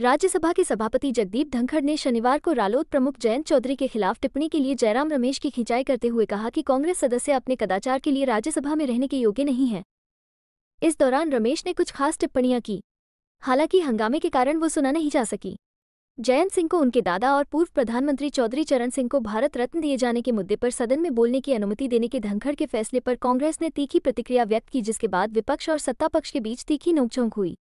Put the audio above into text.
राज्यसभा के सभापति जगदीप धनखड़ ने शनिवार को रालोद प्रमुख जयंत चौधरी के खिलाफ टिप्पणी के लिए जयराम रमेश की खिंचाई करते हुए कहा कि कांग्रेस सदस्य अपने कदाचार के लिए राज्यसभा में रहने के योग्य नहीं हैं इस दौरान रमेश ने कुछ खास टिप्पणियां की हालांकि हंगामे के कारण वो सुना नहीं जा सकी जयंत सिंह को उनके दादा और पूर्व प्रधानमंत्री चौधरी चरण सिंह को भारत रत्न दिए जाने के मुद्दे पर सदन में बोलने की अनुमति देने के धनखड़ के फैसले पर कांग्रेस ने तीखी प्रतिक्रिया व्यक्त की जिसके बाद विपक्ष और सत्ता पक्ष के बीच तीखी नोकझोंक हुई